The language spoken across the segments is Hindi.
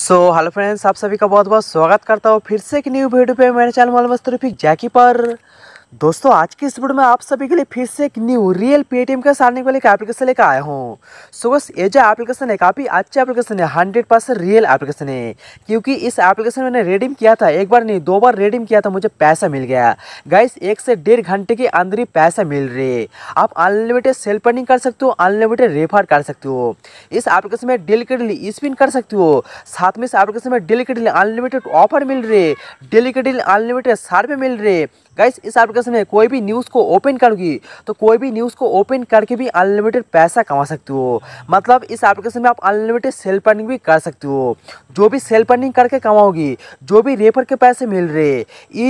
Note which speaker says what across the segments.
Speaker 1: सो हेलो फ्रेंड्स आप सभी का बहुत बहुत स्वागत करता हूँ फिर से एक न्यू वीडियो पे मेरे चैनल मालमस्तरफिक जैकी पर दोस्तों आज के इस वीडियो में आप सभी के लिए फिर से एक न्यू रियल पेटीएम के सामने वाले एक एप्लीकेशन लेकर आया हूँ सो बस ये जो एप्लीकेशन है काफ़ी अच्छी एप्लीकेशन है हंड्रेड परसेंट रियल एप्लीकेशन है क्योंकि इस एप्लीकेशन में मैंने रेडीम किया था एक बार नहीं दो बार रेडीम किया था मुझे पैसा मिल गया गाइस एक से डेढ़ घंटे के अंदर ही पैसा मिल रहे आप अनलिमिटेड सेल अर्निंग कर सकते हो अनलिमिटेड रेफर कर सकते हो इस एप्लीकेशन में डेली के डेली स्पिन कर सकते हो साथ में इस एप्लीकेशन में डेली के डेली अनलिमिटेड ऑफर मिल रहे डेली के डेली अनलिमिटेड सर्वे मिल रहे गाइस इस एप्लीकेशन लोकेशन में कोई भी न्यूज़ को ओपन करोगी तो कोई भी न्यूज़ को ओपन करके भी अनलिमिटेड पैसा कमा सकते हो मतलब इस एप्लीकेशन में आप अनलिमिटेड सेल पर्निंग भी कर सकते हो जो भी सेल पर्निंग करके कमाओगी जो भी रेफर के पैसे मिल रहे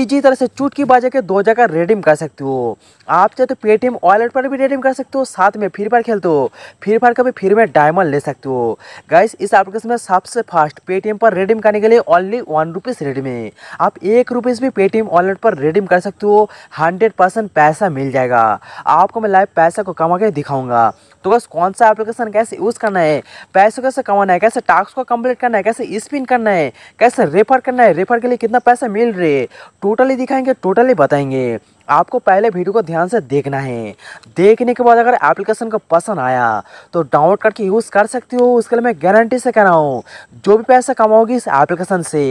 Speaker 1: ईजी तरह से चुट की बजा के दो जगह रेडीम कर सकते हो आप चाहे तो पेटीएम वॉलेट पर भी रेडीम कर सकते हो साथ में फ्री फायर खेलते हो फ्री फायर का भी फ्री में डायमंड ले सकते हो गाइस इस एप्लीकेशन में सबसे फास्ट पेटीएम पर रेडीम करने के लिए ओनली वन रुपीज़ रेडीम है आप एक रुपीज़ भी पेटीएम वॉलेट पर रेडीम कर सकते हो हंड्रेड परसेंट पैसा मिल जाएगा आपको मैं लाइव पैसा को कमा के दिखाऊंगा तो बस कौन सा एप्लीकेशन कैसे यूज़ करना है पैसे कैसे कमाना है कैसे टास्क को कंप्लीट करना है कैसे स्पिन करना है कैसे रेफर करना है रेफर के लिए कितना पैसा मिल रहे टोटली दिखाएंगे टोटली बताएंगे आपको पहले वीडियो को ध्यान से देखना है देखने के बाद अगर एप्लीकेशन को पसंद आया तो डाउनलोड करके यूज़ कर सकती हो उसके लिए मैं गारंटी से कह रहा हूँ जो भी पैसा कमाओगी इस एप्लीकेशन से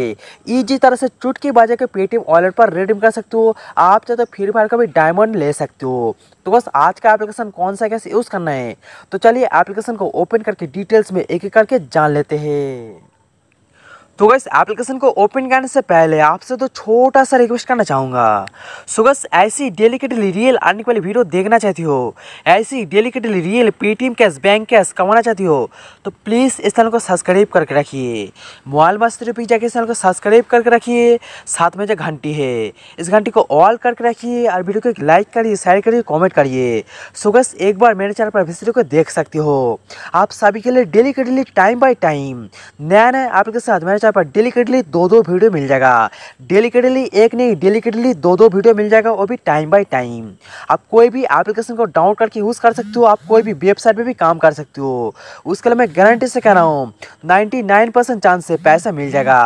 Speaker 1: ईजी तरह से चुटकी बाजा के पेटीएम वॉलेट पर रिडीम कर सकते हो आप चाहे तो फ्री फायर का भी डायमंड ले सकते हो तो बस आज का एप्लीकेशन कौन सा कैसे यूज़ करना है तो चलिए एप्लीकेशन को ओपन करके डिटेल्स में एक एक करके जान लेते हैं तो गैस एप्लीकेशन को ओपन करने से पहले आपसे तो छोटा सा रिक्वेस्ट करना चाहूँगा सो गैस ऐसी डेलीकेटली रियल अर्निंग वाली वीडियो देखना चाहती हो ऐसी डेलीकेटली real Paytm cash bank cash कमाना चाहती हो तो प्लीज़ इस चैनल को सब्सक्राइब करके रखिए मोबाइल मस्त रुपये जाके इस चैनल को सब्सक्राइब करके रखिए साथ में जो घंटी है इस घंटी को ऑल करके रखिए और वीडियो को एक लाइक करिए शेयर करिए कॉमेंट करिए सो गैस एक बार मेरे चैनल पर वीडियो को देख सकती हो आप सभी के लिए डेलीकेटली टाइम बाई टाइम नया नया एप्लीकेशन मेरे यहाँ पर डेलीकेटली दो दो वीडियो मिल जाएगा डेलीकेटली एक नहीं डेलीकेटली दो दो वीडियो मिल जाएगा वो भी टाइम बाय टाइम आप कोई भी एप्लीकेशन को डाउनलोड करके यूज़ कर सकते हो आप कोई भी वेबसाइट पर भी काम कर सकते हो उसके लिए मैं गारंटी से कह रहा हूँ नाइन्टी चांस से पैसा मिल जाएगा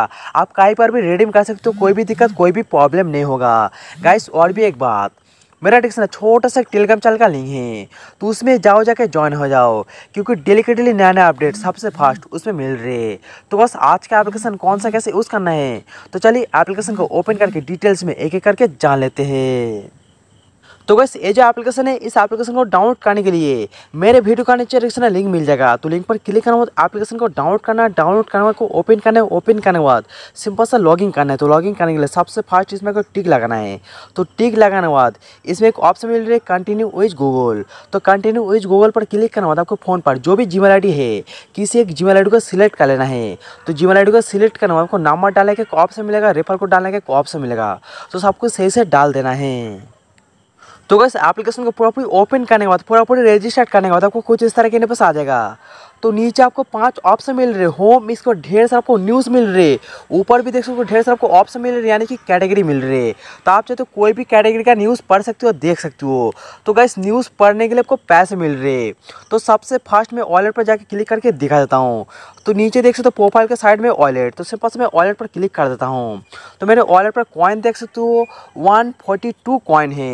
Speaker 1: आप कहीं पर भी रेडीम कर सकते हो कोई भी दिक्कत कोई भी प्रॉब्लम नहीं होगा गाइस और भी एक बात मेरा डिस्क्रिप्शन छोटा सा टेलीग्राम चैनल का लिंक है तो उसमें जाओ जाके ज्वाइन हो जाओ क्योंकि डेली के डेली नया नया अपडेट सबसे फास्ट उसमें मिल रहे तो बस आज का एप्लीकेशन कौन सा कैसे यूज़ करना है तो चलिए एप्लीकेशन को ओपन करके डिटेल्स में एक एक करके जान लेते हैं तो बस ये जो एप्लीकेशन है इस एप्लीकेशन को डाउनलोड करने के लिए मेरे वीडियो का नीचे रिक्शन लिंक मिल जाएगा तो लिंक पर क्लिक करने एप्लीकेशन को डाउनलोड करना डाउनलोड करने को ओपन करना है ओपन करने के बाद सिंपल सा लॉगिन करना है तो लॉगिन करने के लिए सबसे फर्स्ट इसमें को टिक लगाना है तो टिक लगाने के बाद इसमें एक ऑप्शन मिल रही है कंटिन्यू विज गूगल तो कंटिन्यू विज गूगल पर क्लिक करने बाद आपको फ़ोन पर जो भी जी मेल है किसी एक जी मेल को सिलेक्ट कर लेना है तो जी मेल को सिलेक्ट करने के आपको नंबर डालने का ऑप्शन मिलेगा रेफर को डालने का ऑप्शन मिलेगा तो सबको सही से डाल देना है तो बस एप्लीकेशन को पूरा पूरी ओपन करने के बाद पूरा पूरी रजिस्टर्ड करने के बाद आपको कुछ इस तरह के पास आ जाएगा तो नीचे आपको पांच ऑप्शन मिल रहे होम इसको ढेर सारे आपको न्यूज़ मिल रहे ऊपर भी देख सकते हो ढेर सारे आपको ऑप्शन मिल रहे यानी कि कैटेगरी मिल रहे तो आप चाहे तो कोई भी कैटेगरी का न्यूज़ पढ़ सकते हो देख सकते हो तो गाइस न्यूज़ पढ़ने के लिए आपको पैसे मिल रहे तो सबसे फर्स्ट में ऑयलेट पर जाकर क्लिक करके दिखा देता हूँ तो नीचे देख सकते हो प्रोफाइल के साइड में ऑयलेट तो उसके पास मैं ऑयलेट पर क्लिक कर देता हूँ तो मेरे ऑयलेट पर कॉइन देख सकते हो वन फोर्टी टू कॉइन है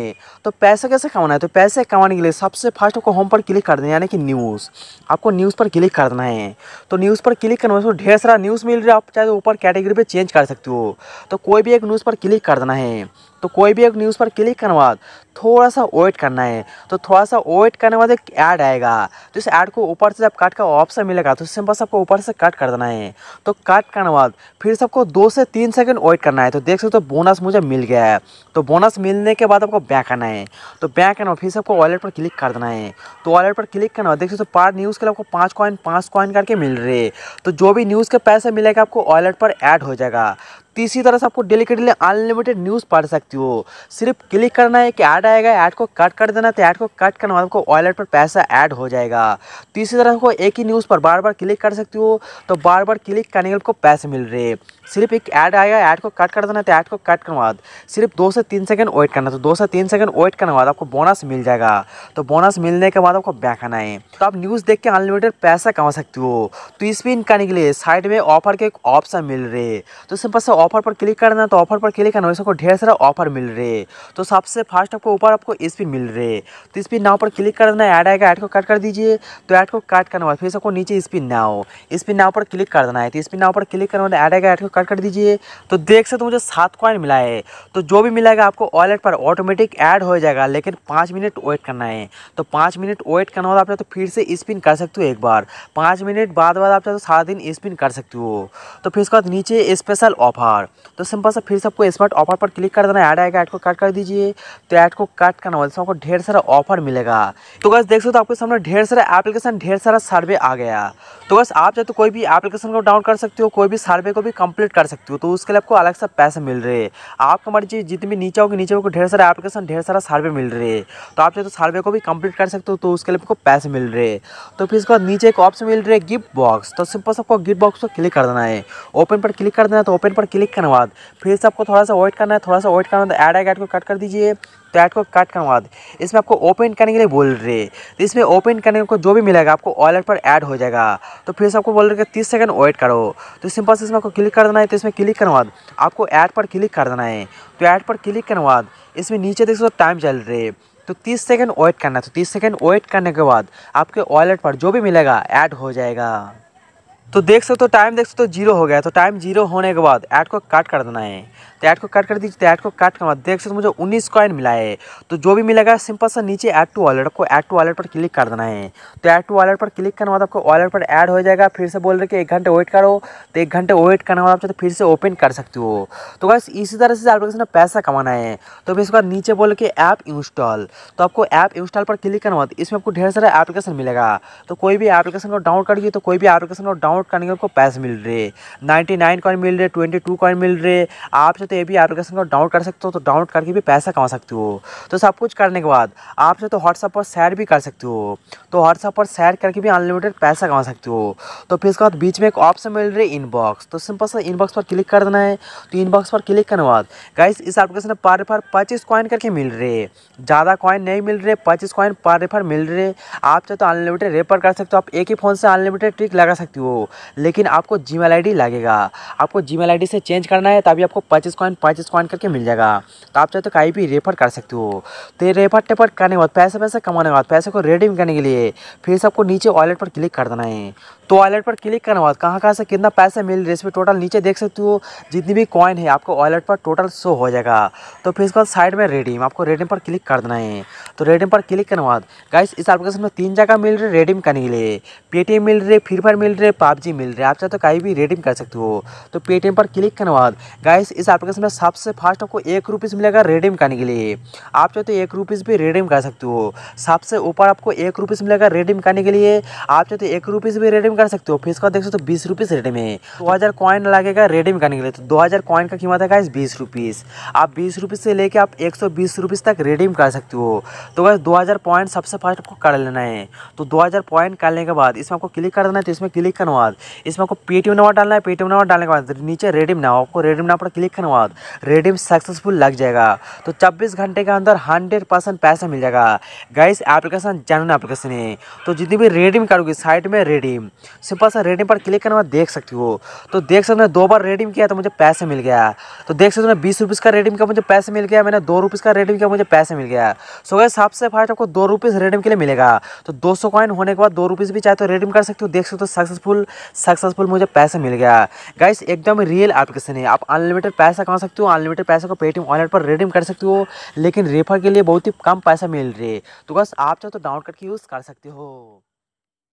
Speaker 1: तो पैसे कैसे कमाना है तो पैसे कमाने के लिए सबसे फर्स्ट आपको होम पर क्लिक कर देना यानी कि न्यूज़ आपको न्यूज़ पर क्लिक क्लिक करना है तो न्यूज़ पर क्लिक करना ढेर सारा न्यूज़ मिल रहा है आप चाहे तो ऊपर कैटेगरी पर चेंज कर सकते हो तो कोई भी एक न्यूज़ पर क्लिक कर देना है तो कोई भी एक न्यूज़ पर क्लिक करने बाद थोड़ा सा वेट करना है तो थोड़ा सा वेट करने बाद एक ऐड आएगा तो इस ऐड को ऊपर से जब कट का ऑप्शन मिलेगा तो सिंपल सबको ऊपर से कट कर देना है तो कट करने बाद फिर सबको दो से तीन सेकंड वेट करना है तो देख सकते हो तो बोनस मुझे मिल गया है तो बोनस मिलने के बाद आपको बैक आना है तो बैक करना फिर सबको वॉलेट पर क्लिक कर देना है तो वॉलेट पर क्लिक करना देख सकते हो पार न्यूज़ के लिए आपको पाँच कॉइन पाँच कॉइन करके मिल रहे तो जो भी न्यूज़ के पैसे मिलेगा आपको वॉलेट पर ऐड हो जाएगा तीसरी तरह से आपको डेली के डेली अनलिमिटेड न्यूज़ पढ़ सकती हो सिर्फ क्लिक करना है कि ऐड आएगा ऐड को कट कर देना तो ऐड को कट करना बाद आपको वॉलेट पर पैसा ऐड हो जाएगा तीसरी तरह आपको एक ही न्यूज़ पर बार बार क्लिक कर सकती हो तो बार बार क्लिक करने के आपको पैसे मिल रहे सिर्फ एक ऐड आएगा ऐड को कट कर देना तो ऐड को कट करने बाद सिर्फ दो से तीन सेकंड वेट करना तो दो से तीन सेकंड वेट करने बाद आपको बोनस मिल जाएगा तो बोनस मिलने के बाद आपको बैक आना है तो आप न्यूज़ देख के अनलिमिटेड पैसा कमा सकते हो तो इस पिन करने के लिए साइड में ऑफर के एक ऑप्शन मिल रहे तो सिंपल से ऑफर पर क्लिक करना है तो ऑफर पर क्लिक करना वैसे आपको ढेर सारा ऑफर मिल रहे तो सबसे फर्स्ट आपको ऊपर आपको स्पिन मिल रहे तो स्पिन नाव पर क्लिक कर देना ऐड आएगा ऐड को कट कर दीजिए तो ऐड को कट करने बाद फिर सबको नीचे स्पिन नाव स्पिन नाव पर क्लिक कर देना है तो स्पिन नाव पर क्लिक करने बाद ऐड आएगा ऐड को कट कर दीजिए तो देख सकते मुझे सात कॉइन मिला है तो जो भी मिलेगा आपको वॉलेट पर ऑटोमेटिक ऐड हो जाएगा लेकिन पाँच मिनट वेट करना है तो पाँच मिनट वेट करना होगा आप तो फिर से स्पिन कर सकते हो एक बार पाँच मिनट बाद बाद आप चाहे तो सारा दिन स्पिन कर सकते हो तो फिर इसके बाद नीचे स्पेशल ऑफर ऑफर तो सिंपल सा फिर से आपको स्मार्ट ऑफर पर क्लिक कर देना ऐड आएगा ऐड को कट कर दीजिए तो ऐड को कट करना वाले तो आपको ढेर सारा ऑफर मिलेगा तो बस देख सकते हो आपके सामने ढेर सारा एप्लीकेशन ढेर सारा सर्वे आ गया तो बस आप चाहे तो कोई भी एप्लीकेशन को डाउन कर सकते हो कोई भी सर्वे को भी कंप्लीट कर सकते हो तो उसके लिए आपको अलग सा पैसे मिल रहे हैं आपका मर्जी जितनी भी नीचे होगी नीचे होगी ढेर सारा एप्लीकेशन ढेर सारा सर्वे मिल रहे तो आप चाहे तो सर्वे को भी कंप्लीट कर सकते हो तो उसके लिए आपको पैसे मिल रहे तो फिर इसके नीचे एक ऑप्शन मिल रहा है गिफ्ट बॉक्स तो सिंपल सबको गिफ्ट बॉक्स को क्लिक कर देना है ओपन तो पर क्लिक कर देना तो ओपन पर क्लिक क्लिक करने बाद फिर से आपको थोड़ा सा वेट करना है थोड़ा सा वेट करना तो ऐड आएगा ऐड को कट कर दीजिए तो ऐड को कट करने बाद इसमें आपको ओपन करने के लिए बोल रहे तो इसमें ओपन करने को जो भी मिलेगा आपको ऑयलेट पर ऐड हो जाएगा तो फिर से आपको बोल रहे तीस सेकंड वेट करो तो सिंपल से इसमें आपको क्लिक कर देना है तो इसमें क्लिक करने बाद आपको ऐड पर क्लिक कर देना है तो ऐड पर क्लिक करने बाद इसमें नीचे देख सकते टाइम चल रहे तो 30 सेकंड वेट करना है तो 30 सेकंड वेट करने के बाद आपके वॉलेट पर जो भी मिलेगा ऐड हो जाएगा तो देख सकते हो टाइम देख सकते हो जीरो हो गया तो टाइम जीरो होने के बाद ऐड को कट कर देना है तो ऐड को काट कर दीजिए तो ऐड को काट कर देख सकते मुझे उन्नीस कॉइन मिला है तो जो भी मिलेगा सिंपल सा नीचे ऐड टू वॉलेट को ऐड टू वॉलेट पर क्लिक कर देना है तो ऐड टू वॉलेट पर क्लिक करने बाद आपको वॉलेट पर ऐड हो जाएगा फिर से बोल रहे कि एक घंटे वेट करो तो एक घंटे वेट करने बाद आप चाहते तो फिर से ओपन कर सकते हो तो बस इसी तरह से आपको किसी पैसा कमाना है तो फिर इसके बाद नीचे बोल के ऐप इंस्टॉल तो आपको ऐप इंस्टॉल पर क्लिक करना बाद इसमें आपको ढेर सारा एप्लीकेशन मिलेगा तो कोई भी एप्लीकेशन को डाउनलोड करिए तो कोई भी एप्लीकेशन को डाउनलोड करने के आपको पैसे मिल रहे नाइन्टी नाइन कॉइन मिल रहे ट्वेंटी टू कॉइन मिल रहे आप चाहते तो तो ये भी एप्लीकेशन को डाउनलोड कर सकते हो तो डाउनलोड करके भी पैसा कमा सकते हो तो सब कुछ करने के बाद आपसे तो व्हाट्सअप पर शेयर भी कर सकते हो तो व्हाट्सअप पर शेयर करके भी अनलिमिटेड पैसा कमा सकते हो तो फिर उसके बाद बीच में एक ऑप्शन मिल रही है इनबॉक्स तो सिंपल सा इनबॉक्स पर क्लिक कर देना है तो इनबॉक्स पर क्लिक करने के बाद गाइस इस एप्लीकेशन में पर रेफर पच्चीस कॉइन करके मिल रहे ज़्यादा कॉइन नहीं मिल रहे पच्चीस कॉइन पर रेफर मिल रहे आप चाहे तो अनलिमिटेड रेफर कर सकते हो आप एक ही फ़ोन से अनलिमिटेड ट्रिक लगा सकते हो लेकिन आपको जी मेल लगेगा आपको जी मेल से चेंज करना है तभी आपको पच्चीस कॉइन पैंतीस कॉइन करके मिल जाएगा तो आप चाहे तो कहीं भी रेफर कर सकते हो तो रेफर टेफर करने के बाद पैसे पैसे कमाने के बाद पैसे को रेडीम करने के लिए फिर सबको नीचे वॉलेट पर क्लिक कर देना है तो वॉलेट पर क्लिक करने बाद कहाँ कहाँ से कितना पैसे मिल रहे है इसमें टोटल नीचे देख सकते हो जितनी भी कॉइन है आपको वॉलेट पर टोटल शो हो जाएगा तो फिर इसके बाद साइड में रेडीम आपको रेडीम पर क्लिक कर देना है तो रेडीम पर क्लिक करने बाद गाइस इस एप्लीकेशन में तीन जगह मिल रही है रेडीम करने के लिए पेटीएम मिल रही है फ्री फायर मिल रही है पबजी मिल रही है आप चाहे तो कहीं भी रेडीम कर सकते हो तो पेटीएम पर क्लिक करने बाद गाइस इस एप्लीकेशन में सबसे फास्ट आपको एक रुपीज़ मिलेगा रेडीम करने के लिए आप चाहे तो एक रुपीज़ भी रेडीम कर सकते हो सबसे ऊपर आपको एक रुपीज़ मिलेगा रेडीम करने के लिए आप चाहे तो एक रुपीज़ भी रेडीम कर कर सकते हो फेस का देख सकते हो बीस रुपीस रेट है दो हज़ार कॉइन लगेगा रेडी में करने के लिए तो दो हज़ार कॉइन का कीमत है गाइस बीस रुपीस आप बीस रुपीस से लेके आप एक सौ बीस रुपीस तक रेडीम कर सकते हो तो गाइस दो हज़ार पॉइंट सबसे फास्ट आपको कर लेना है तो दो हज़ार पॉइंट करने के बाद इसमें आपको क्लिक कर देना है तो इसमें क्लिक करने बाद इसमें आपको पेटीएम नंबर डालना है पेटीएम नंबर डालने के बाद नीचे रेडीम ना आपको रेडीम नंबर क्लिक करने बाद रेडीम सक्सेसफुल लग जाएगा तो छब्बीस घंटे के अंदर हंड्रेड परसेंट पैसा मिल जाएगा गाइस एप्लीकेशन जनरल एप्लीकेशन है तो जितनी भी रेडीम करोगे साइट में रेडीम सिंपल सा रेटिंग पर क्लिक करना देख सकती हो तो देख सकते दो बार रेटिंग किया तो मुझे पैसे मिल गया तो देख सकते हो बीस रुपीज़ का रेटिंग का मुझे पैसे मिल गया मैंने दो रुपीज़ का रेटिंग किया मुझे पैसे मिल गया सो गए सबसे फास्ट आपको दो रुपीज़ रेटिंग के लिए मिलेगा तो दो सौ कॉइन होने के बाद दो रुपीज़ भी चाहे तो रेटिंग कर सकते हो देख सकते हो सक्सेसफुल सक्सेसफुल मुझे पैसे मिल गया गाइस एकदम रियल एप्लीकेशन है आप अनलिमिटेड पैसा कमा सकते हो अनलिमिटेड पैसा को पेटीएम वॉलेट पर रिडीम कर सकते हो लेकिन रेफर के लिए बहुत ही कम पैसा मिल रही है तो बस आप चाहे तो डाउनलोड करके यूज़ कर सकते हो